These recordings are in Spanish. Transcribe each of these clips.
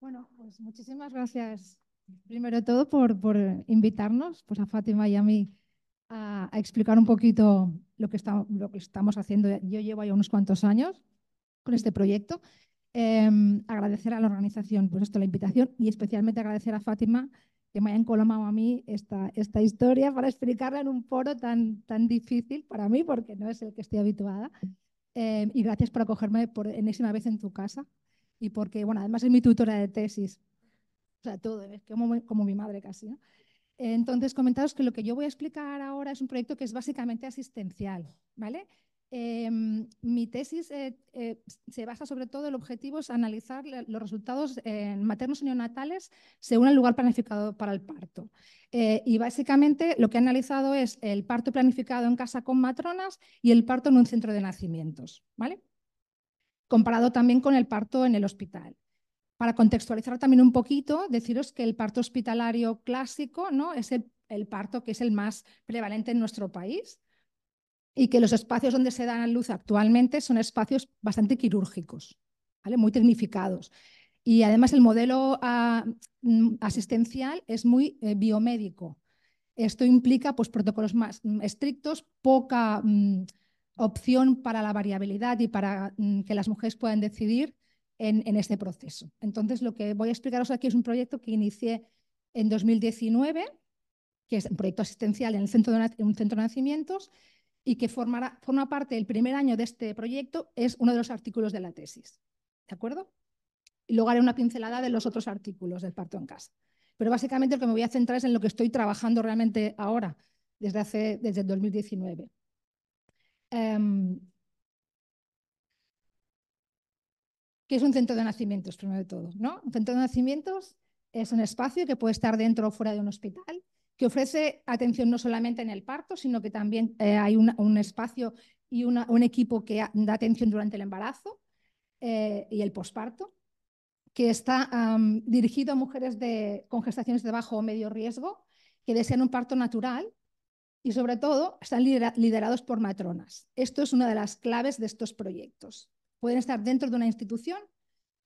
Bueno, pues muchísimas gracias primero de todo por, invitarnos pues a Fátima y a mí a, explicar un poquito lo que, está, lo que estamos haciendo. Yo llevo ya unos cuantos años con este proyecto Em, agradecer a la organización, por pues, esto, la invitación y especialmente agradecer a Fátima que me hayan colomado a mí esta, esta historia para explicarla en un foro tan, tan difícil para mí, porque no es el que estoy habituada. Em, y gracias por acogerme por enésima vez en tu casa y porque, bueno, además es mi tutora de tesis. O sea, todo, como, como mi madre casi. Entonces, comentaros que lo que yo voy a explicar ahora es un proyecto que es básicamente asistencial, ¿vale? Em, mi tesis eh, eh, se basa sobre todo, el objetivo es analizar los resultados en maternos y neonatales según el lugar planificado para el parto. Eh, y básicamente lo que he analizado es el parto planificado en casa con matronas y el parto en un centro de nacimientos, ¿vale? Comparado también con el parto en el hospital. Para contextualizar también un poquito, deciros que el parto hospitalario clásico ¿no? es el parto que es el más prevalente en nuestro país, y que los espacios donde se dan luz actualmente son espacios bastante quirúrgicos, ¿vale? muy tecnificados. Y además el modelo ah, mm, asistencial es muy eh, biomédico. Esto implica pues, protocolos más mm, estrictos, poca mm, opción para la variabilidad y para que las mujeres puedan decidir en, en, este proceso. Entonces, lo que voy a explicaros aquí es un proyecto que inicié en 2019, que es un proyecto asistencial en, el en un centro de nacimientos, y que formará, forma parte del primer año de este proyecto, es uno de los artículos de la tesis. ¿De acuerdo? Y luego haré una pincelada de los otros artículos del parto en casa. Pero básicamente lo que me voy a centrar es en lo que estoy trabajando realmente ahora, desde, hace, desde el 2019. Em, ¿Qué es un centro de nacimientos, primero de todo? ¿no? Un centro de nacimientos es un espacio que puede estar dentro o fuera de un hospital, que ofrece atención no solamente en el parto, sino que también eh, hay un espacio y un equipo que da atención durante el embarazo eh, y el posparto, que está dirigido a mujeres de, con gestaciones de bajo o medio riesgo que desean un parto natural y sobre todo están liderados por matronas. Esto es una de las claves de estos proyectos. Pueden estar dentro de una institución,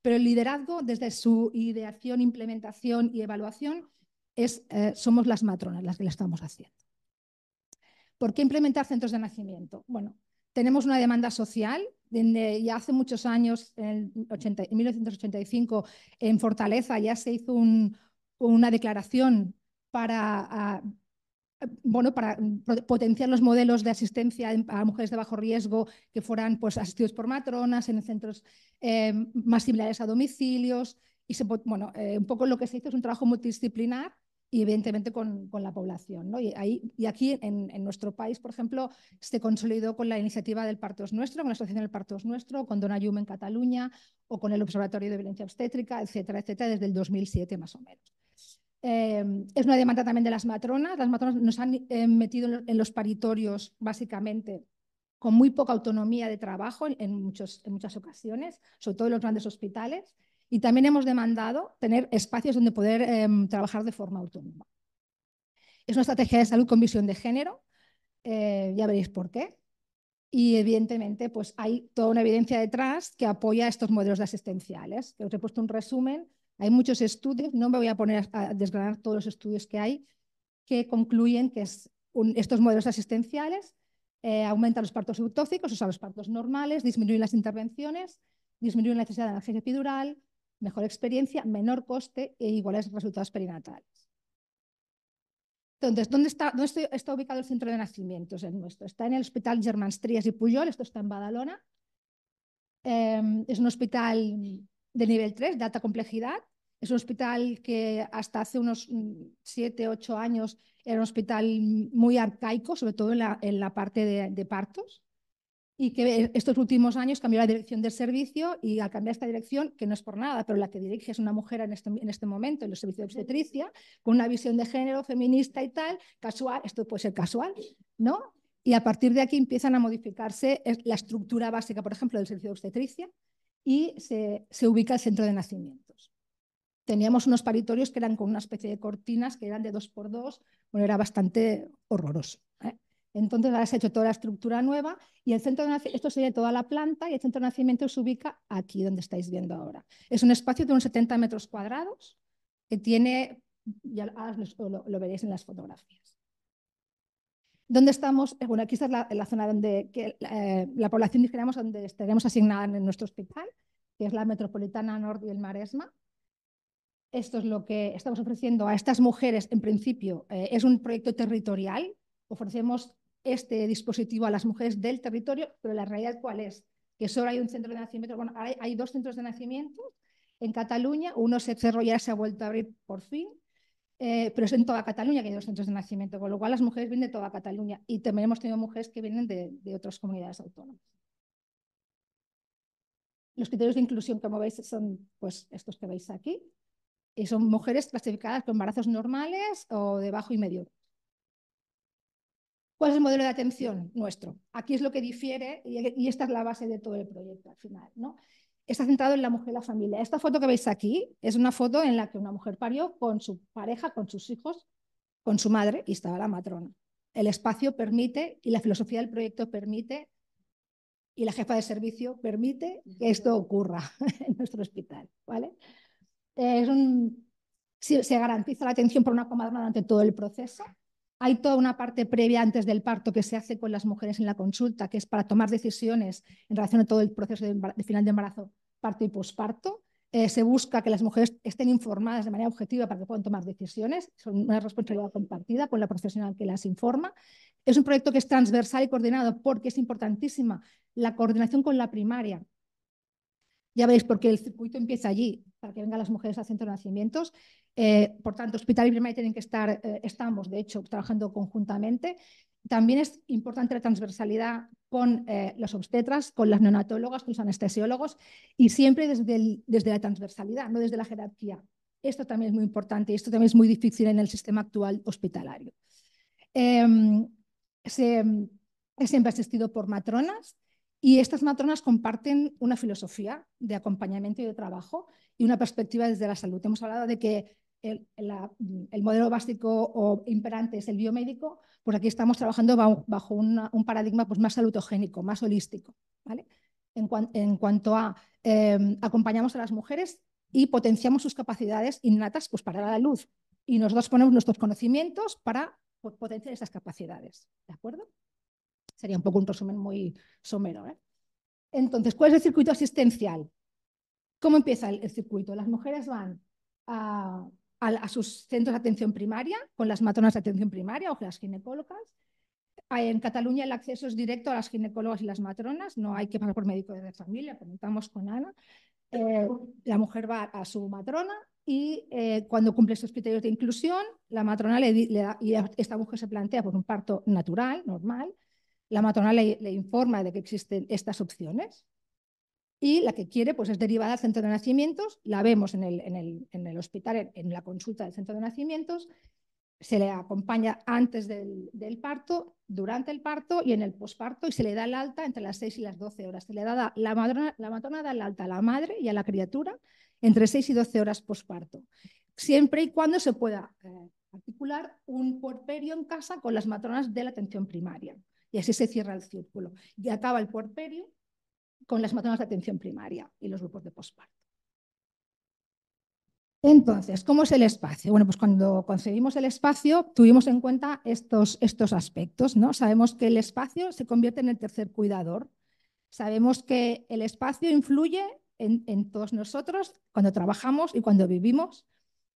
pero el liderazgo desde su ideación, implementación y evaluación eh, somos las matronas las que lo estamos haciendo. ¿Por qué implementar centros de nacimiento? Bueno, tenemos una demanda social. ya hace muchos años, en, en 1985, en Fortaleza ya se hizo una declaración para, bueno, para potenciar los modelos de asistencia a mujeres de bajo riesgo que fueran pues, asistidos por matronas en centros eh, más similares a domicilios. Y bueno, eh, un poco lo que se hizo es un trabajo multidisciplinar y evidentemente con, con la población. ¿no? Y, ahí, y aquí en, nuestro país, por ejemplo, se consolidó con la iniciativa del Partos Nuestro, con la Asociación del Partos Nuestro, con Dona Yume en Cataluña o con el Observatorio de Violencia Obstétrica, etcétera, etcétera, desde el 2007 más o menos. Eh, es una demanda también de las matronas. Las matronas nos han eh, metido en los paritorios básicamente con muy poca autonomía de trabajo en, muchos, en muchas ocasiones, sobre todo en los grandes hospitales. Y también hemos demandado tener espacios donde poder em, trabajar de forma autónoma. Es una estrategia de salud con visión de género, eh, ya veréis por qué. Y evidentemente pues hay toda una evidencia detrás que apoya estos modelos de asistenciales. Os he puesto un resumen, hay muchos estudios, no me voy a poner a desgranar todos los estudios que hay, que concluyen que estos modelos asistenciales eh, aumentan los partos eutóxicos, o sea, los partos normales, disminuyen las intervenciones, disminuyen la necesidad de analgesia epidural, mejor experiencia, menor coste e iguales resultados perinatales. Entonces, ¿dónde está, está ubicado el centro de nacimientos nuestro? Está en el Hospital Germans Trias y Puyol, esto está en Badalona. Em, es un hospital de nivel 3, de alta complejidad. Es un hospital que hasta hace unos 7, mm, 8 años era un hospital muy arcaico, sobre todo en la, parte de partos y que e, estos últimos años cambió la dirección del servicio y al cambiar esta dirección, que no es por nada, pero la que dirige es una mujer en este, este momento en los servicios de obstetricia, con una visión de género feminista y tal, casual, esto puede ser casual, ¿no? Y a partir de aquí empiezan a modificarse la estructura básica, por ejemplo, del servicio de obstetricia y se, se ubica el centro de nacimientos. Teníamos unos paritorios que eran con una especie de cortinas que eran de dos por dos, bueno, era bastante horroroso. ¿eh? Entonces ahora se ha hecho toda la estructura nueva y el centro de nacimiento, esto sería toda la planta y el centro de nacimiento se ubica aquí donde estáis viendo ahora. Es un espacio de unos 70 metros cuadrados que tiene, ya lo, veréis en las fotografías. ¿Dónde estamos? Eh, bueno, aquí está la, zona donde que, la eh, población, dijéramos, donde estaremos asignada en nuestro hospital, que es la Metropolitana Norte y el Maresma. Esto es lo que estamos ofreciendo a estas mujeres, en principio, eh, es un proyecto territorial ofrecemos este dispositivo a las mujeres del territorio, pero la realidad cuál es? Que solo hay un centro de nacimiento, bueno, hay, dos centros de nacimiento en Cataluña, uno se cerró y ahora se ha vuelto a abrir por fin, eh, pero es en toda Cataluña que hay dos centros de nacimiento, con lo cual las mujeres vienen de toda Cataluña y también hemos tenido mujeres que vienen de, otras comunidades autónomas. Los criterios de inclusión, como veis, son pues, estos que veis aquí. Y son mujeres clasificadas con embarazos normales o de bajo y medio ¿Cuál es el modelo de atención nuestro? Aquí es lo que difiere y, esta es la base de todo el proyecto al final. ¿no? Está centrado en la mujer y la familia. Esta foto que veis aquí es una foto en la que una mujer parió con su pareja, con sus hijos, con su madre y estaba la matrona. El espacio permite y la filosofía del proyecto permite y la jefa de servicio permite que esto ocurra en nuestro hospital. ¿vale? Es un, se, se, garantiza la atención por una comadrona durante todo el proceso hay toda una parte previa antes del parto que se hace con las mujeres en la consulta, que es para tomar decisiones en relación a todo el proceso de, final de embarazo, parto y posparto. Eh, se busca que las mujeres estén informadas de manera objetiva para que puedan tomar decisiones. Es una responsabilidad compartida con la profesional que las informa. Es un proyecto que es transversal y coordinado porque es importantísima la coordinación con la primaria. Ya veis por qué el circuito empieza allí, para que vengan las mujeres a centro de nacimientos. Eh, por tanto, hospital y primaria tienen que estar, eh, estamos de hecho trabajando conjuntamente. También es importante la transversalidad con eh, los obstetras, con las neonatólogas, con los anestesiólogos y siempre desde, desde la transversalidad, no desde la jerarquía. Esto también es muy importante y esto también es muy difícil en el sistema actual hospitalario. Em, es siempre asistido por matronas, y estas matronas comparten una filosofía de acompañamiento y de trabajo y una perspectiva desde la salud. Hemos hablado de que el, modelo básico o imperante es el biomédico, pues aquí estamos trabajando bajo un paradigma pues, más salutogénico, más holístico. ¿vale? En, cuanto a em, acompañamos a las mujeres y potenciamos sus capacidades innatas pues, para la luz. Y nosotros ponemos nuestros conocimientos para pues, potenciar esas capacidades. ¿De acuerdo? Sería un poco un resumen muy somero. ¿eh? Entonces, ¿cuál es el circuito asistencial? ¿Cómo empieza el, circuito? Las mujeres van a, sus centros de atención primaria, con las matronas de atención primaria o las ginecólogas. En Cataluña el acceso es directo a las ginecólogas y las matronas, no hay que pasar por médico de familia, preguntamos con Ana. Eh, la mujer va a su matrona y eh, cuando cumple sus criterios de inclusión, la matrona le da, y esta mujer se plantea por un parto natural, normal, la matrona le, informa de que existen estas opciones y la que quiere pues, es derivada al centro de nacimientos, la vemos en el, hospital, en, la consulta del centro de nacimientos, se le acompaña antes del, parto, durante el parto y en el posparto y se le da el alta entre las 6 y las 12 horas. Se le da la, madrona, la matrona da el alta a la madre y a la criatura entre 6 y 12 horas posparto, siempre y cuando se pueda eh, articular un porperio en casa con las matronas de la atención primaria. Y así se cierra el círculo. Y acaba el puerperio con las hematomas de atención primaria y los grupos de postparto. Entonces, ¿cómo es el espacio? Bueno, pues cuando concebimos el espacio tuvimos en cuenta estos, estos aspectos, ¿no? Sabemos que el espacio se convierte en el tercer cuidador. Sabemos que el espacio influye en, todos nosotros cuando trabajamos y cuando vivimos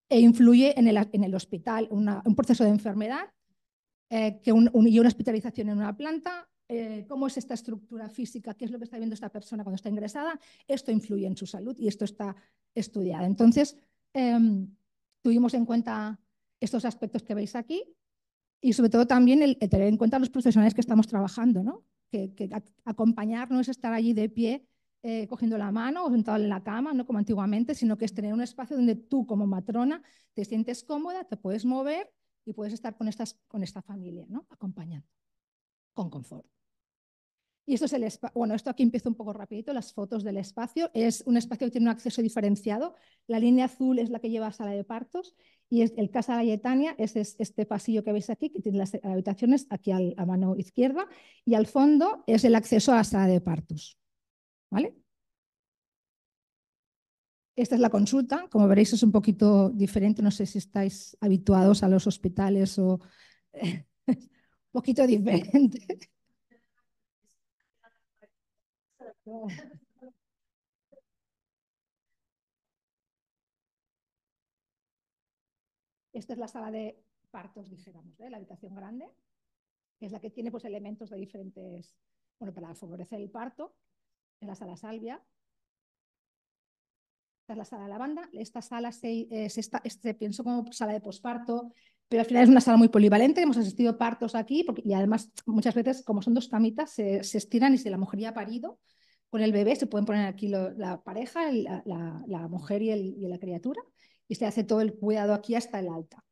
e influye en el, hospital, un proceso de enfermedad eh, que un, y una hospitalización en una planta, eh, cómo es esta estructura física, qué es lo que está viendo esta persona cuando está ingresada, esto influye en su salud y esto está estudiado. Entonces, em, tuvimos en cuenta estos aspectos que veis aquí y sobre todo también el, tener en cuenta los profesionales que estamos trabajando, ¿no? que, acompañar no es estar allí de pie eh, cogiendo la mano o sentado en la cama, no como antiguamente, sino que es tener un espacio donde tú como matrona te sientes cómoda, te puedes mover y puedes estar con, estas, con esta familia, ¿no? acompañando, con confort. Y esto es el espacio, bueno, esto aquí empieza un poco rapidito, las fotos del espacio. Es un espacio que tiene un acceso diferenciado. La línea azul es la que lleva a sala de partos y el Casa Galletania es, es, este pasillo que veis aquí, que tiene las habitaciones aquí a mano izquierda. Y al fondo es el acceso a la sala de partos. ¿Vale? Esta es la consulta. Como veréis, es un poquito diferente. No sé si estáis habituados a los hospitales o un poquito diferente. Esta es la sala de partos, dijéramos, ¿eh? la habitación grande, que es la que tiene pues, elementos de diferentes, bueno, para favorecer el parto, en la sala salvia, esta es la sala de lavanda. esta sala se, eh, como sala de posparto, pero al final es una sala muy polivalente, hemos asistido partos aquí, y además muchas veces como son dos camitas, se, estiran y si la mujer ya ha parido, con el bebé se pueden poner aquí la pareja, la, mujer y, y, la criatura, y se hace todo el cuidado aquí hasta el alta.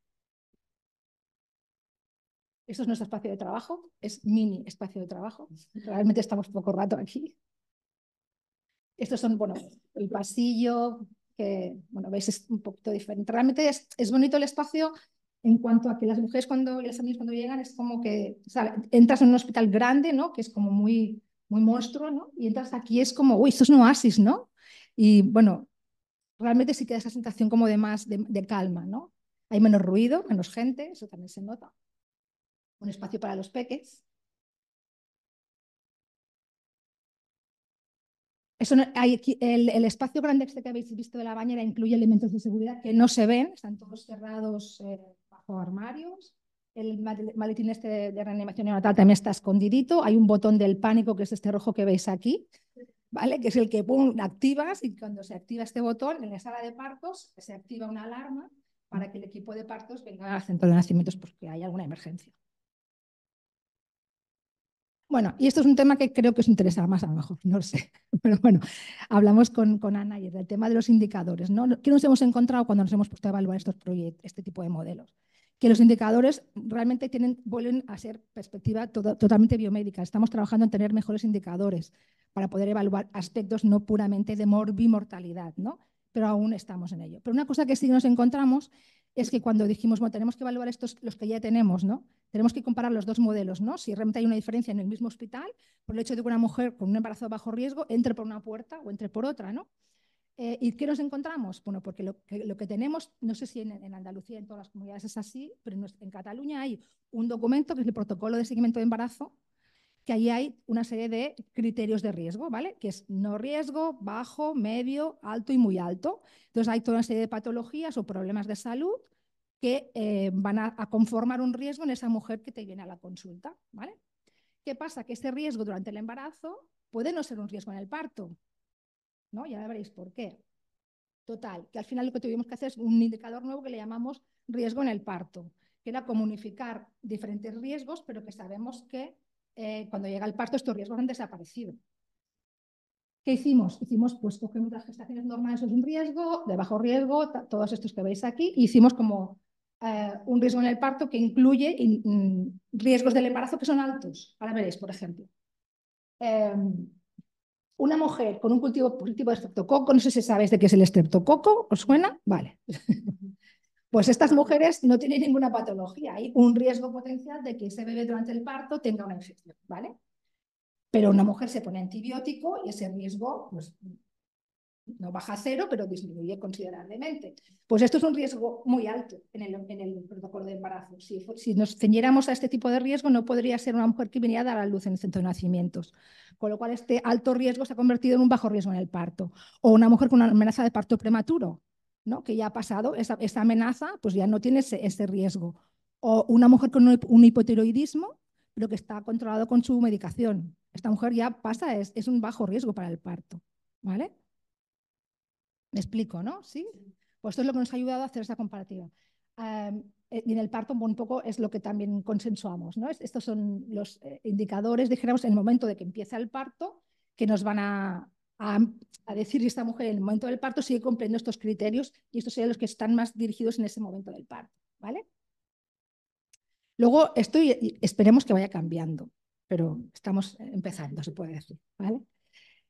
Esto es nuestro espacio de trabajo, es mini espacio de trabajo. Realmente estamos poco rato aquí. Estos son, bueno, el pasillo, que, bueno, veis, es un poquito diferente. Realmente es, bonito el espacio en cuanto a que las mujeres cuando, y las amigas cuando llegan es como que, entras en un hospital grande, ¿no? Que es como muy, muy monstruo, ¿no? Y entras aquí es como, uy, esto es un oasis, ¿no? Y bueno, realmente sí queda esa sensación como de más, de, de calma, ¿no? Hay menos ruido, menos gente, eso también se nota. Un espacio para los peques, Eso hay el, espacio grande este que habéis visto de la bañera incluye elementos de seguridad que no se ven, están todos cerrados eh, bajo armarios. El maletín este de, reanimación neonatal también está escondidito. Hay un botón del pánico, que es este rojo que veis aquí, ¿vale? que es el que activas y cuando se activa este botón, en la sala de partos se activa una alarma para que el equipo de partos venga al centro de nacimientos porque hay alguna emergencia. Bueno, y esto es un tema que creo que os interesará más abajo, no lo sé. Pero bueno, hablamos con, con Ana y del tema de los indicadores. ¿no? ¿Qué nos hemos encontrado cuando nos hemos puesto a evaluar estos proyectos, este tipo de modelos? Que los indicadores realmente tienen, vuelven a ser perspectiva totalmente biomédica. Estamos trabajando en tener mejores indicadores para poder evaluar aspectos no puramente de morbimortalidad, ¿no? pero aún estamos en ello. Pero una cosa que sí nos encontramos es que cuando dijimos, bueno, tenemos que evaluar estos, los que ya tenemos, ¿no? Tenemos que comparar los dos modelos, ¿no? Si realmente hay una diferencia en el mismo hospital, por el hecho de que una mujer con un embarazo bajo riesgo entre por una puerta o entre por otra, ¿no? Eh, ¿Y qué nos encontramos? Bueno, porque lo que, tenemos, no sé si en, en, Andalucía, en todas las comunidades es así, pero en Cataluña hay un documento que es el protocolo de seguimiento de embarazo, que ahí hay una serie de criterios de riesgo, ¿vale? Que es no riesgo, bajo, medio, alto y muy alto. Entonces hay toda una serie de patologías o problemas de salud que eh, van a, conformar un riesgo en esa mujer que te viene a la consulta, ¿vale? ¿Qué pasa? Que ese riesgo durante el embarazo puede no ser un riesgo en el parto, ¿no? Ya veréis por qué. Total, que al final lo que tuvimos que hacer es un indicador nuevo que le llamamos riesgo en el parto, que era comunicar diferentes riesgos, pero que sabemos que eh, cuando llega el parto estos riesgos han desaparecido. ¿Qué hicimos? Hicimos, pues cogemos las gestaciones normales, son es un riesgo, de bajo riesgo, todos estos que veis aquí, hicimos como eh, un riesgo en el parto que incluye mm, riesgos del embarazo que son altos. Ahora veréis, por ejemplo. Em, una mujer con un cultivo positivo de estreptococo, no sé si sabéis de qué es el estreptococo, ¿os suena? Vale. Pues estas mujeres no tienen ninguna patología, hay un riesgo potencial de que ese bebé durante el parto tenga una infección, ¿vale? Pero una mujer se pone antibiótico y ese riesgo pues, no baja a cero, pero disminuye considerablemente. Pues esto es un riesgo muy alto en el, protocolo de embarazo. Si, nos ceñiéramos a este tipo de riesgo, no podría ser una mujer que venía a dar a luz en el centro de nacimientos. Con lo cual, este alto riesgo se ha convertido en un bajo riesgo en el parto. O una mujer con una amenaza de parto prematuro, que ya ha pasado esa, amenaza, pues ya no tiene ese, riesgo. O una mujer con un hipotiroidismo, pero que está controlado con su medicación. Esta mujer ya pasa, es, un bajo riesgo para el parto. ¿Vale? Me explico, ¿no? Sí. Pues esto es lo que nos ha ayudado a hacer esa comparativa. Eh, y en el parto un poco es lo que también consensuamos. ¿no? Estos son los eh, indicadores, dijéramos, en el momento de que empieza el parto, que nos van a, a, decir si esta mujer en el momento del parto sigue cumpliendo estos criterios y estos serían los que están más dirigidos en ese momento del parto. ¿vale? Luego, esto esperemos que vaya cambiando, pero estamos empezando, se puede decir. ¿vale?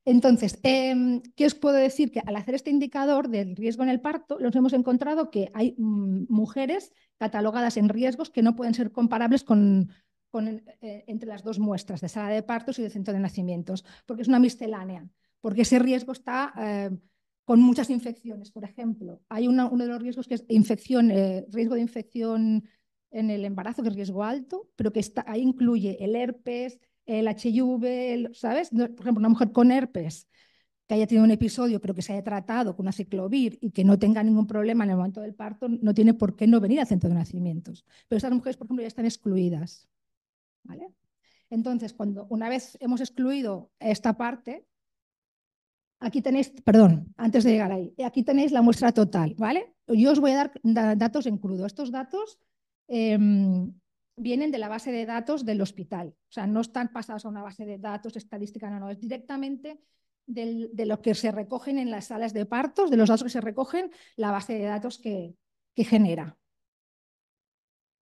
Entonces, em, ¿qué os puedo decir? Que al hacer este indicador del riesgo en el parto, nos hemos encontrado que hay mm, mujeres catalogadas en riesgos que no pueden ser comparables con, eh, entre las dos muestras de sala de partos y de centro de nacimientos, porque es una miscelánea porque ese riesgo está eh, con muchas infecciones, por ejemplo. Hay uno de los riesgos que es infección, eh, riesgo de infección en el embarazo, que es riesgo alto, pero que está, ahí incluye el herpes, el HIV, ¿sabes? Por ejemplo, una mujer con herpes que haya tenido un episodio, pero que se haya tratado con una ciclovir y que no tenga ningún problema en el momento del parto, no tiene por qué no venir al centro de nacimientos. Pero estas mujeres, por ejemplo, ya están excluidas. ¿vale? Entonces, cuando una vez hemos excluido esta parte, Aquí tenéis, perdón, antes de llegar ahí, eh, aquí tenéis la muestra total, ¿vale? Yo os voy a dar datos en crudo. Estos datos em, vienen de la base de datos del hospital, o sea, no están pasados a una base de datos estadística, no, no, es directamente de lo que se recogen en las salas de partos, de los datos que se recogen, la base de datos que genera,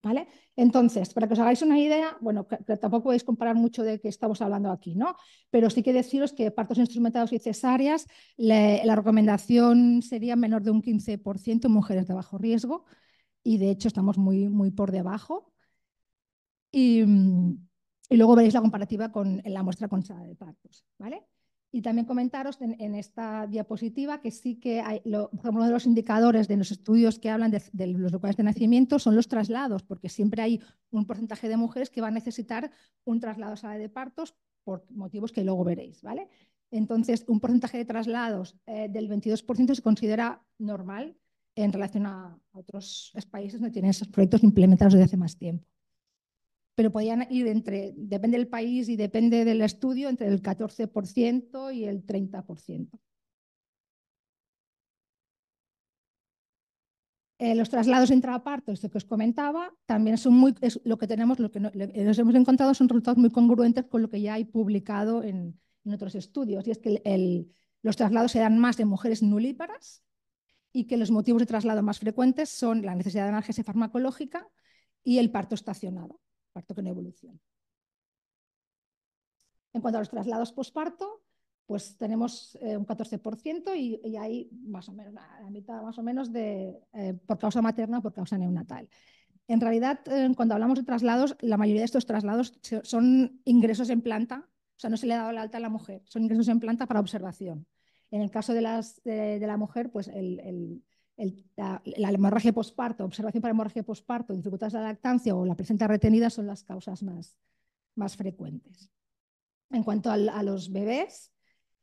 ¿Vale? Entonces, para que os hagáis una idea, bueno, tampoco podéis comparar mucho de qué estamos hablando aquí, ¿no? Pero sí que deciros que partos instrumentados y cesáreas, la recomendación sería menor de un 15% en mujeres de bajo riesgo y de hecho estamos muy, muy por debajo. Y, luego veréis la comparativa con la muestra sala de partos, ¿vale? Y también comentaros en, esta diapositiva que sí que hay, uno de los indicadores de los estudios que hablan de, los lugares de nacimiento son los traslados, porque siempre hay un porcentaje de mujeres que va a necesitar un traslado a sala de partos por motivos que luego veréis, ¿vale? Entonces, un porcentaje de traslados eh, del 22% se considera normal en relación a otros países donde tienen esos proyectos implementados desde hace más tiempo pero podían ir entre, depende del país y depende del estudio, entre el 14% y el 30%. Eh, los traslados intraparto, esto que os comentaba, también son muy, lo que tenemos, lo que nos eh, hemos encontrado son resultados muy congruentes con lo que ya hay publicado en, otros estudios, y es que los traslados se dan más en mujeres nulíparas y que los motivos de traslado más frecuentes son la necesidad de analgesia farmacológica y el parto estacionado parto con evolución. En cuanto a los traslados postparto, pues tenemos eh, un 14% y, hay más o menos la mitad más o menos de eh, por causa materna o por causa neonatal. En realidad, eh, cuando hablamos de traslados, la mayoría de estos traslados son ingresos en planta, o sea, no se le ha dado la alta a la mujer, son ingresos en planta para observación. En el caso de, las, la mujer, pues el, la, hemorragia posparto, observación para hemorragia posparto, dificultades de lactancia o la placenta retenida son las causas más, más frecuentes. En cuanto a, los bebés,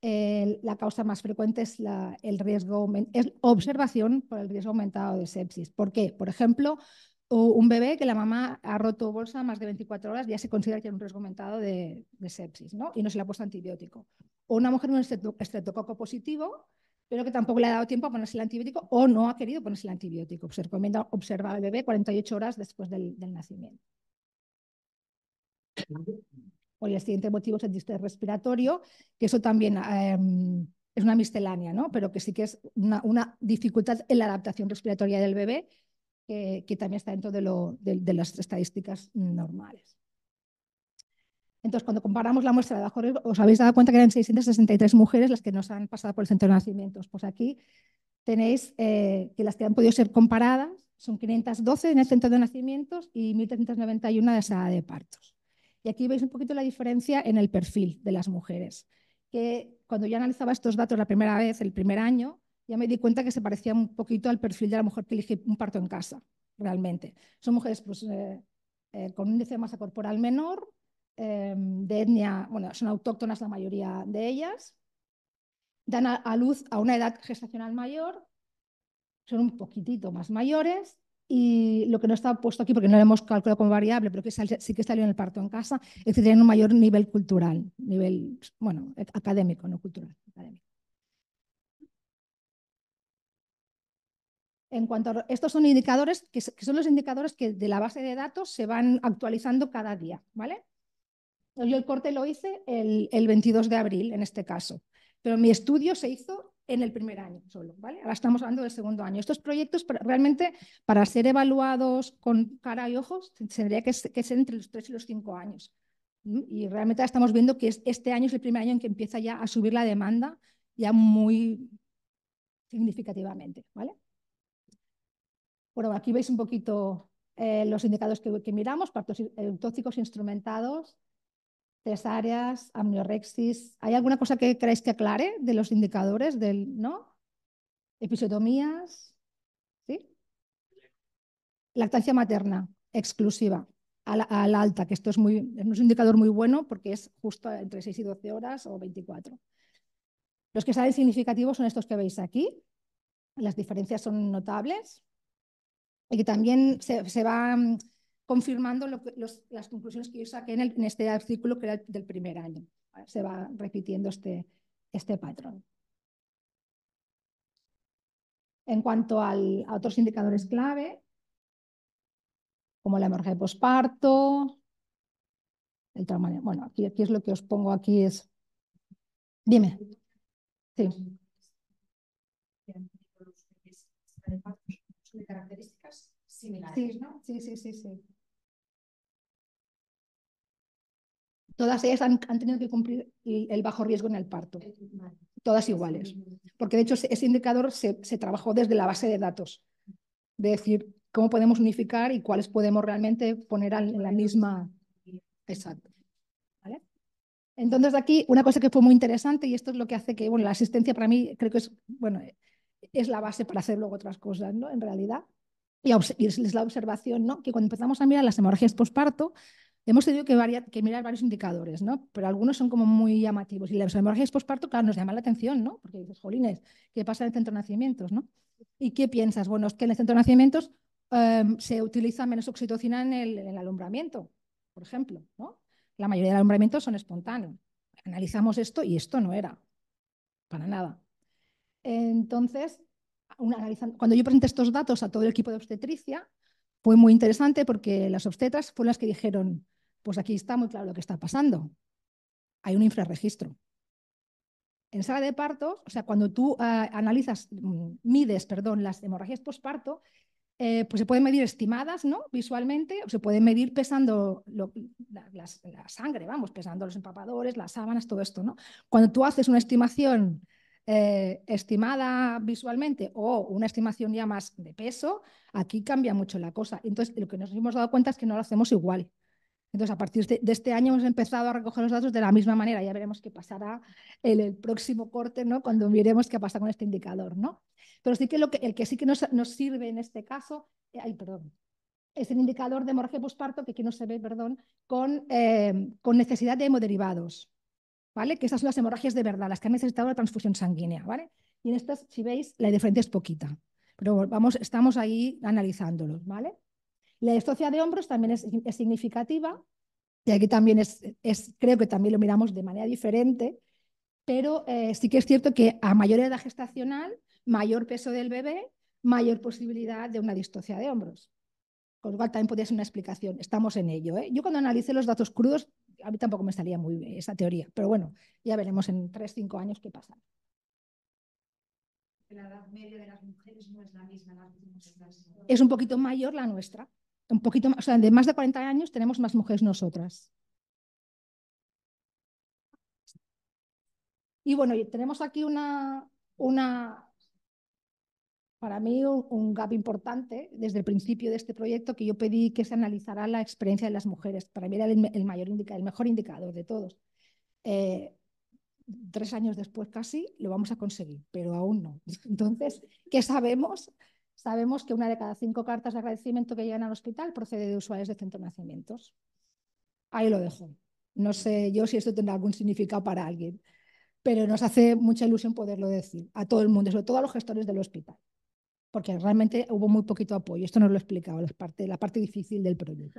la causa más frecuente es la, el riesgo, es observación por el riesgo aumentado de sepsis. ¿Por qué? Por ejemplo, un bebé que la mamá ha roto bolsa más de 24 horas ya se considera que tiene un riesgo aumentado de, sepsis ¿no? y no se le ha puesto antibiótico. O una mujer con un estreptococo positivo pero que tampoco le ha dado tiempo a ponerse el antibiótico o no ha querido ponerse el antibiótico. Se recomienda observar al bebé 48 horas después del, nacimiento. O el siguiente motivo es el distrés respiratorio, que eso también em, es una miscelánea, pero que sí que es una, dificultad en la adaptación respiratoria del bebé, que, también está dentro de las estadísticas normales. Entonces, cuando comparamos la muestra de abajo, os habéis dado cuenta que eran 663 mujeres las que nos han pasado por el centro de nacimientos. Pues aquí tenéis eh, que las que han podido ser comparadas son 512 en el centro de nacimientos y 1.391 de sala de partos. Y aquí veis un poquito la diferencia en el perfil de las mujeres, que cuando yo analizaba estos datos la primera vez, el primer año, ya me di cuenta que se parecía un poquito al perfil de la mujer que elige un parto en casa, realmente. Son mujeres pues, eh, eh, con un índice de masa corporal menor, Em, de etnia, bueno, son autóctonas la mayoría de ellas, dan a, luz a una edad gestacional mayor, son un poquitito más mayores y lo que no está puesto aquí porque no lo hemos calculado como variable, pero que sí que salió en el parto en casa, es decir, tienen un mayor nivel cultural, nivel, bueno, académico, no cultural, académico. En cuanto a, estos son indicadores que, son los indicadores que de la base de datos se van actualizando cada día, ¿vale? Yo el corte lo hice el, 22 de abril en este caso, pero mi estudio se hizo en el primer año solo, ¿vale? Ahora estamos hablando del segundo año. Estos proyectos realmente para ser evaluados con cara y ojos tendría que ser, entre los tres y los cinco años. Y realmente estamos viendo que este año es el primer año en que empieza ya a subir la demanda ya muy significativamente, ¿vale? Bueno, aquí veis un poquito eh, los indicadores que miramos, partos eh, tóxicos instrumentados, cesáreas, amniorexis. ¿Hay alguna cosa que creáis que aclare de los indicadores del no? Episiotomías, ¿sí? Lactancia materna exclusiva al alta, que esto es, muy, es un indicador muy bueno porque es justo entre 6 y 12 horas o 24. Los que salen significativos son estos que veis aquí. Las diferencias son notables y que también se, se va confirmando las conclusiones que yo saqué en, este artículo que era del primer año. Se va repitiendo este, este patrón. En cuanto a otros indicadores clave, como la hemorragia de posparto, el trauma. Bueno, aquí, aquí es lo que os pongo, aquí es... Dime. Sí. características similares, Sí, sí, sí, sí. todas ellas han, tenido que cumplir el bajo riesgo en el parto. Todas iguales. Porque de hecho ese indicador se, trabajó desde la base de datos. De decir, cómo podemos unificar y cuáles podemos realmente poner en la misma. Exacto. ¿Vale? Entonces, aquí una cosa que fue muy interesante y esto es lo que hace que, bueno, la asistencia para mí creo que es, bueno, es la base para hacer luego otras cosas, ¿no? En realidad. Y es la observación, ¿no? Que cuando empezamos a mirar las hemorragias postparto, hemos tenido que, mirar varios indicadores, ¿no? Pero algunos son como muy llamativos. Y las hemorragias posparto, claro, nos llama la atención, ¿no? Porque dices, jolines, ¿qué pasa en el centro de nacimientos, ¿Y qué piensas? Bueno, es que en el centro de nacimientos em, se utiliza menos oxitocina en el, alumbramiento, por ejemplo, La mayoría de alumbramientos son espontáneos. Analizamos esto y esto no era, para nada. Entonces, cuando yo presenté estos datos a todo el equipo de obstetricia, fue muy interesante porque las obstetras fueron las que dijeron, pues aquí está muy claro lo que está pasando. Hay un infrarregistro. En sala de parto, o sea, cuando tú eh, analizas, mm, mides, perdón, las hemorragias postparto, eh, pues se pueden medir estimadas, ¿no? Visualmente, o se puede medir pesando la, sangre, vamos, pesando los empapadores, las sábanas, todo esto, ¿no? Cuando tú haces una estimación eh, estimada visualmente o una estimación ya más de peso, aquí cambia mucho la cosa. Entonces, lo que nos hemos dado cuenta es que no lo hacemos igual. Entonces, a partir este, de este año hemos empezado a recoger los datos de la misma manera. Ya veremos qué pasará en el próximo corte, ¿no? cuando miremos qué pasa con este indicador. ¿no? Pero sí que, el que sí que nos, sirve en este caso, eh, ay, perdón, es el indicador de hemorragia postparto, que aquí no se ve, perdón, eh, con, necesidad de hemoderivados. ¿vale? Que esas son las hemorragias de verdad, las que han necesitado la transfusión sanguínea. ¿vale? Y en estas, si veis, la diferencia es poquita. Pero vamos, estamos ahí analizándolos. ¿vale? La distocia de hombros también es, significativa y aquí también es, creo que también lo miramos de manera diferente, pero eh, sí que es cierto que a mayor edad gestacional, mayor peso del bebé, mayor posibilidad de una distocia de hombros. Con lo cual también podría ser una explicación, estamos en ello. ¿eh? Yo cuando analicé los datos crudos, a mí tampoco me salía muy bien esa teoría, pero bueno, ya veremos en 3-5 años qué pasa. La edad media de las mujeres no es la misma. es un poquito mayor la nuestra, un poquito más, o sea, de más de 40 años tenemos más mujeres nosotras. Y bueno, tenemos aquí una, una para mí un, gap importante desde el principio de este proyecto que yo pedí que se analizara la experiencia de las mujeres. Para mí era el, mayor indica, el mejor indicador de todos. Eh, tres años después casi lo vamos a conseguir, pero aún no. Entonces, ¿qué sabemos? Sabemos que una de cada cinco cartas de agradecimiento que llegan al hospital procede de usuarios de centro de nacimientos. Ahí lo dejo. No sé yo si esto tendrá algún significado para alguien, pero nos hace mucha ilusión poderlo decir a todo el mundo, sobre todo a los gestores del hospital, porque realmente hubo muy poquito apoyo. Esto nos lo he explicado, la parte, la parte difícil del proyecto.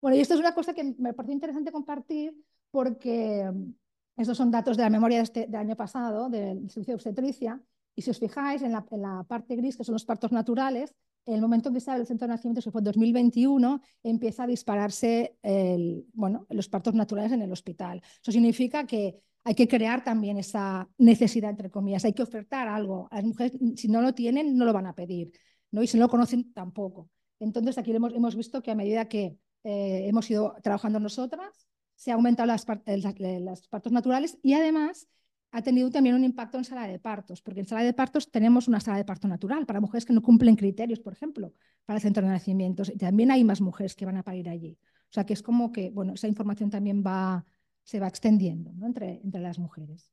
Bueno, y esto es una cosa que me pareció interesante compartir porque mm, estos son datos de la memoria de este, del año pasado, del servicio de obstetricia, y si os fijáis en la, parte gris, que son los partos naturales, en el momento en que sale el centro de nacimiento, que fue en 2021, empieza a dispararse el, bueno, los partos naturales en el hospital. Eso significa que hay que crear también esa necesidad, entre comillas, hay que ofertar algo. A las mujeres, si no lo tienen, no lo van a pedir, ¿no? y si no lo conocen, tampoco. Entonces, aquí hemos, visto que a medida que eh, hemos ido trabajando nosotras, se han aumentado las, las partos naturales y además ha tenido también un impacto en sala de partos, porque en sala de partos tenemos una sala de parto natural para mujeres que no cumplen criterios, por ejemplo, para el centro de nacimientos, y también hay más mujeres que van a parir allí. O sea que es como que, bueno, esa información también va, se va extendiendo ¿no? entre, entre las mujeres.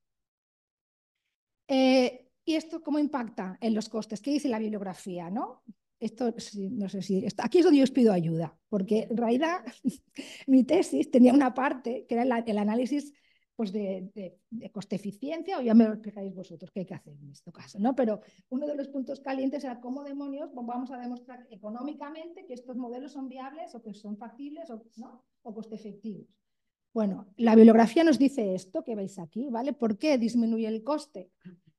Eh, ¿Y esto cómo impacta en los costes? ¿Qué dice la bibliografía? ¿no? Esto, no sé si, aquí es donde yo os pido ayuda, porque en realidad mi tesis tenía una parte que era el análisis pues de, de, coste eficiencia, o ya me lo explicáis vosotros qué hay que hacer en este caso, ¿no? Pero uno de los puntos calientes era cómo demonios pues, vamos a demostrar económicamente que estos modelos son viables o que son factibles o, ¿no? o coste efectivos. Bueno, la bibliografía nos dice esto que veis aquí, ¿vale? ¿Por qué disminuye el coste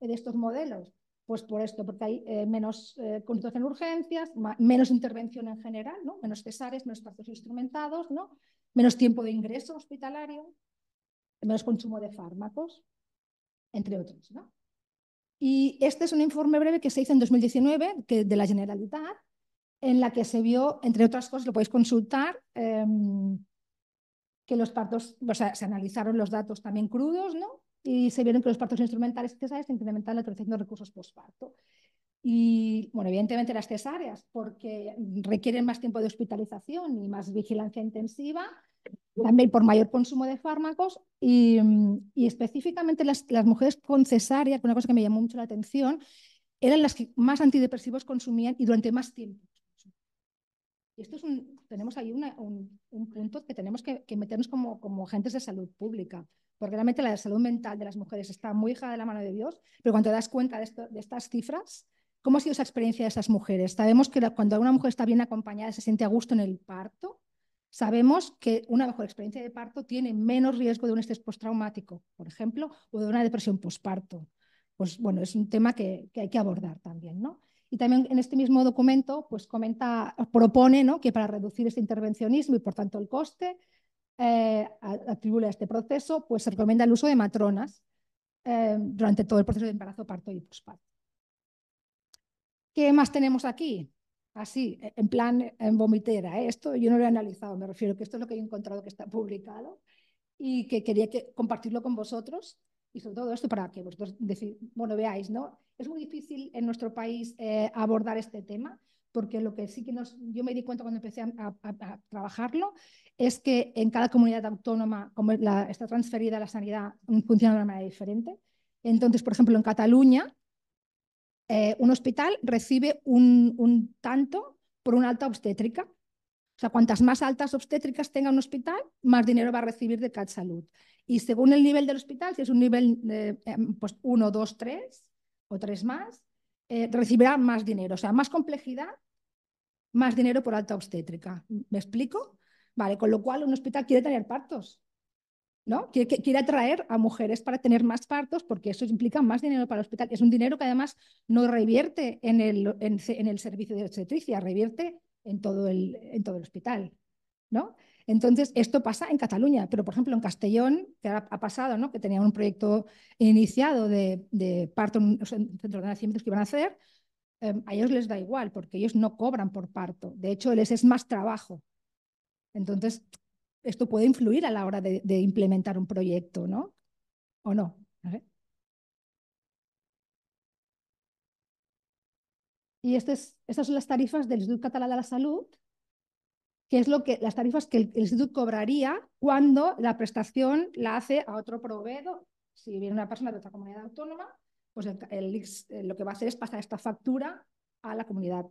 de estos modelos? Pues por esto, porque hay eh, menos eh, en urgencias, menos intervención en general, ¿no? Menos cesares, menos partos instrumentados, ¿no? Menos tiempo de ingreso hospitalario, menos consumo de fármacos, entre otros. ¿no? Y este es un informe breve que se hizo en 2019 de la Generalitat, en la que se vio, entre otras cosas, lo podéis consultar, em, que los partos, o sea, se analizaron los datos también crudos, ¿no? Y se vieron que los partos instrumentales cesáreas incrementaron la utilización de recursos postparto. Y, bueno, evidentemente las cesáreas, porque requieren más tiempo de hospitalización y más vigilancia intensiva, también por mayor consumo de fármacos y, específicamente las, mujeres con cesárea, que una cosa que me llamó mucho la atención, eran las que más antidepresivos consumían y durante más tiempo. Y esto es un, tenemos ahí un, punto que tenemos que, meternos como, como agentes de salud pública, porque realmente la salud mental de las mujeres está muy hija de la mano de Dios, pero cuando te das cuenta de, estas cifras, ¿cómo ha sido esa experiencia de esas mujeres? Sabemos que cuando una mujer está bien acompañada, se siente a gusto en el parto, Sabemos que una mejor experiencia de parto tiene menos riesgo de un estrés postraumático, por ejemplo, o de una depresión posparto. Pues bueno, es un tema que, hay que abordar también, ¿no? Y también en este mismo documento, pues propone ¿no? que para reducir este intervencionismo y por tanto el coste eh, atribuye a este proceso, pues se recomienda el uso de matronas eh, durante todo el proceso de embarazo, parto y posparto. ¿Qué más tenemos aquí? así, e, en plan en vomitera. ¿eh? Esto yo no lo he analizado, me refiero que esto es lo que he encontrado que está publicado y que quería compartirlo con vosotros y sobre todo esto para que vosotros bueno, veáis, ¿no? Es muy difícil en nuestro país eh, abordar este tema porque lo que sí que nos, yo me di cuenta cuando empecé a, trabajarlo es que en cada comunidad autónoma como está transferida la sanidad funciona de una manera diferente. Entonces, por ejemplo, en Cataluña eh, un hospital recibe un, tanto por una alta obstétrica. O sea, cuantas más altas obstétricas tenga un hospital, más dinero va a recibir de Salud. Y según el nivel del hospital, si es un nivel eh, pues 1, 2, 3 o 3 más, eh, recibirá más dinero. O sea, más complejidad, más dinero por alta obstétrica. ¿Me explico? Vale, con lo cual un hospital quiere tener partos. ¿no? Quiere, atraer a mujeres para tener más partos porque eso implica más dinero para el hospital. Es un dinero que además no revierte en el, en, el servicio de obstetricia, revierte en todo el, en todo el hospital. ¿no? Entonces, esto pasa en Cataluña, pero por ejemplo en Castellón, que ha, pasado, ¿no? que tenían un proyecto iniciado de, de parto en centro de nacimientos que iban a hacer, em, a ellos les da igual porque ellos no cobran por parto. De hecho, les es más trabajo. Entonces, esto puede influir a la hora de, implementar un proyecto, ¿no? ¿O no? o no Y este estas son las tarifas del Instituto Catalán de la Salud, que es lo que las tarifas que el, instituto cobraría cuando la prestación la hace a otro proveedor. Si viene una persona de otra comunidad autónoma, pues el, eh, lo que va a hacer es pasar esta factura a la comunidad,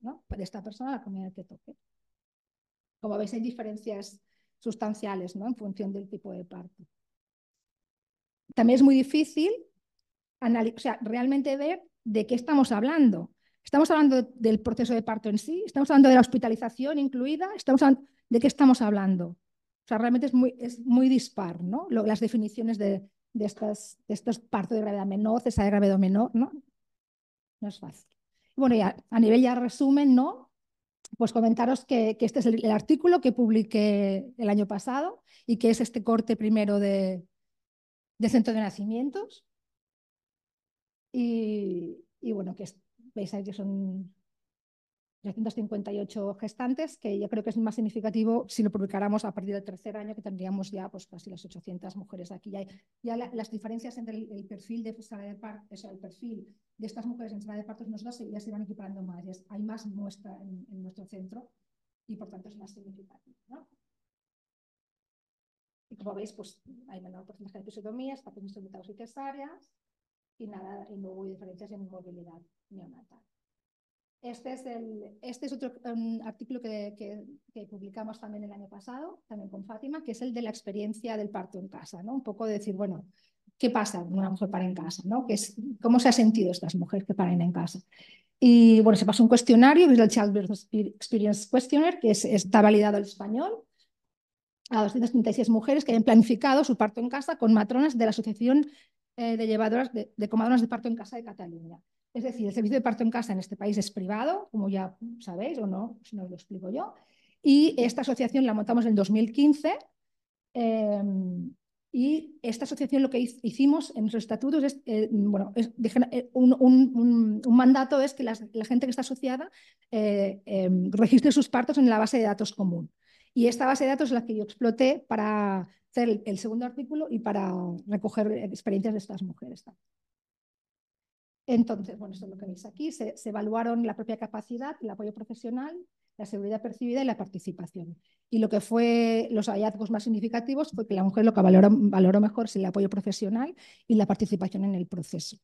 ¿no? de esta persona a la comunidad que toque. Como veis, hay diferencias sustanciales ¿no? en función del tipo de parto. También es muy difícil o sea, realmente ver de qué estamos hablando. ¿Estamos hablando del proceso de parto en sí? ¿Estamos hablando de la hospitalización incluida? ¿Estamos ¿De qué estamos hablando? O sea, realmente es muy, es muy dispar ¿no? las definiciones de, estas, de estos partos de gravedad menor, cesárea de gravedad menor, ¿no? No es fácil. Bueno, ya a nivel ya resumen, ¿no? pues comentaros que, este es el, artículo que publiqué el año pasado y que es este corte primero de, de Centro de Nacimientos. Y, bueno, que veis ahí que son 358 gestantes, que yo creo que es más significativo si lo publicáramos a partir del tercer año, que tendríamos ya pues, casi las 800 mujeres aquí. Ya, las diferencias entre el, perfil de de el perfil de estas mujeres en sala de partos nosotras ya se van equiparando más, hay más muestra en, nuestro centro y por tanto es más significativo. Y como veis, pues hay menor porcentaje de episiotomías, está y cesáreas, y nada, y no hubo diferencias en movilidad neonatal. Este, este es, otro artículo que, publicamos también el año pasado, también con Fátima, que es el de la experiencia del parto en casa, ¿no? Un poco decir, bueno, ¿qué pasa cuando una mujer para en casa? ¿no? ¿Cómo se ha sentido estas mujeres que paren en casa? Y bueno, se pasó un cuestionario, que es el Childbirth Experience Questionnaire, que está validado al español, a 236 mujeres que hayan planificado su parto en casa con matronas de la Asociación eh, de Llevadoras de Comadronas de Parto en Casa de Cataluña. Es decir, el servicio de parto en casa en este país es privado, como ya sabéis o no, si no os lo explico yo. Y esta asociación la montamos en 2015. Em, y esta asociación lo que hicimos en nuestros estatutos es, eh, bueno, eh, un, mandato es que la, gente que está asociada eh, em, registre sus partos en la base de datos común. Y esta base de datos es la que yo exploté para hacer el, el segundo artículo y para recoger experiencias de estas mujeres. Entonces, bueno, esto es lo que veis aquí, se, evaluaron la propia capacidad, el apoyo profesional, la seguridad percibida y la participación. Y lo que fue los hallazgos más significativos fue que la mujer lo que valoró, mejor es el apoyo profesional y la participación en el proceso.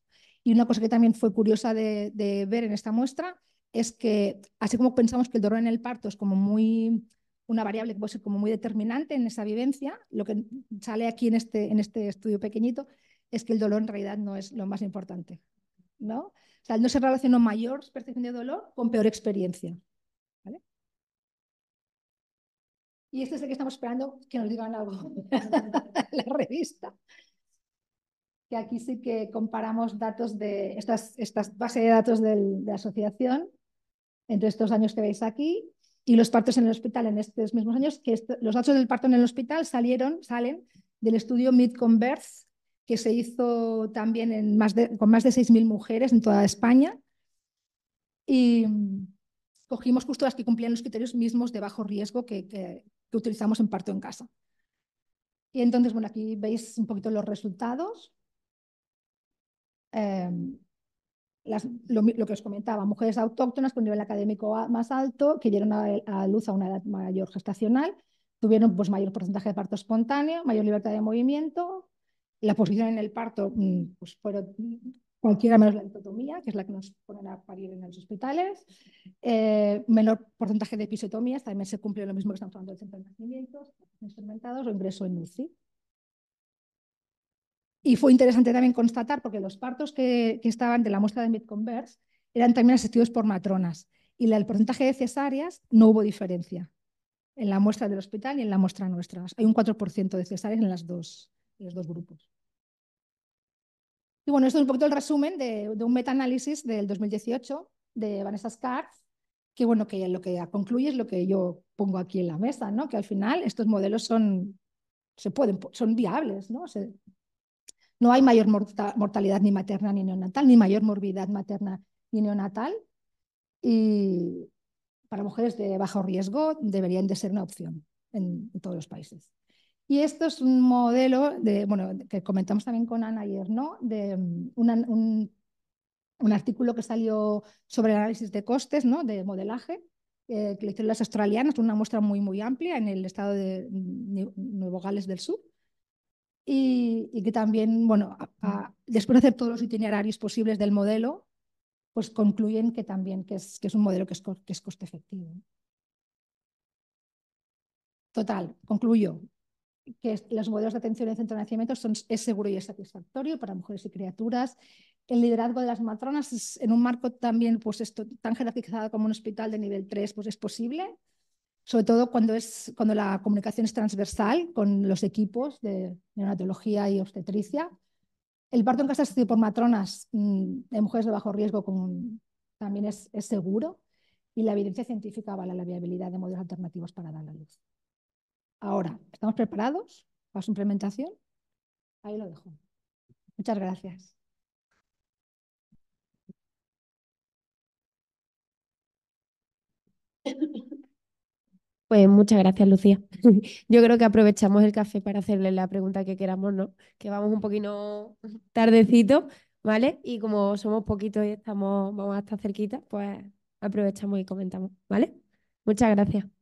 Y una cosa que también fue curiosa de, de ver en esta muestra es que, así como pensamos que el dolor en el parto es como muy una variable que puede ser como muy determinante en esa vivencia, lo que sale aquí en este, en este estudio pequeñito es que el dolor en realidad no es lo más importante. ¿no? no se relacionó mayor percepción de dolor con peor experiencia. Y este es el que estamos esperando que nos digan algo la revista. Que aquí sí que comparamos datos de estas, estas bases de datos de asociación entre estos años que veis aquí y los partos en el hospital en estos mismos años, que los datos del parto en el hospital salieron, salen del estudio Mid Converse que se hizo también en más con más de 6.000 mujeres en toda España. Y cogimos justo las que cumplían los criterios mismos de bajo riesgo que, utilizamos en parto en casa. Y entonces, bueno, aquí veis un poquito los resultados. Em, lo, que os comentaba, mujeres autóctonas con nivel académico más alto, que dieron a, a, luz a una edad mayor gestacional, tuvieron pues, mayor porcentaje de parto espontáneo, mayor libertad de movimiento, la posición en el parto, mm, pues mm, cualquiera menos la dicotomía, que es la que nos ponen a parir en los hospitales. Eh, menor porcentaje de episotomías, también se cumple lo mismo que estamos hablando del centro de nacimientos, instrumentados o ingreso en UCI. Y fue interesante también constatar, porque los partos que, estaban de la muestra de Midconverse eran también asistidos por matronas, y el porcentaje de cesáreas no hubo diferencia en la muestra del hospital y en la muestra nuestra. Hay un 4% de cesáreas en, las dos, en los dos grupos. Y bueno, esto es un poquito el resumen de, de un metaanálisis del 2018 de Vanessa Scarf, que bueno, que lo que concluye es lo que yo pongo aquí en la mesa, ¿no? Que al final estos modelos son, se pueden, son viables, ¿no? no hay mayor mortalidad ni materna ni neonatal, ni mayor morbidad materna ni neonatal. Y para mujeres de bajo riesgo deberían de ser una opción en todos los países. Y esto es un modelo de, que comentamos también con Ana ayer, ¿no? De mm, un, artículo que salió sobre el análisis de costes, ¿no? De modelaje, eh, que le hicieron las australianas, una muestra muy, muy amplia en el estado de mm, Nuevo Gales del Sur. Y, que también, bueno, mm. después de hacer todos los itinerarios posibles del modelo, pues concluyen que también que es, un modelo que es, que es coste efectivo. Total, concluyo que los modelos de atención en el centro de nacimiento son, es seguro y es satisfactorio para mujeres y criaturas. El liderazgo de las matronas en un marco también pues tan jerarquizado como un hospital de nivel 3 pues es posible, sobre todo cuando, cuando la comunicación es transversal con los equipos de neonatología y obstetricia. El parto en casa asistido por matronas mm, de mujeres de bajo riesgo también es, es seguro y la evidencia científica avala la viabilidad de modelos alternativos para dar la luz. Ahora, ¿estamos preparados para su implementación? Ahí lo dejo. Muchas gracias. Pues muchas gracias, Lucía. Yo creo que aprovechamos el café para hacerle la pregunta que queramos, ¿no? Que vamos un poquito tardecito, ¿vale? Y como somos poquitos y estamos, vamos hasta cerquita, pues aprovechamos y comentamos, ¿vale? Muchas gracias.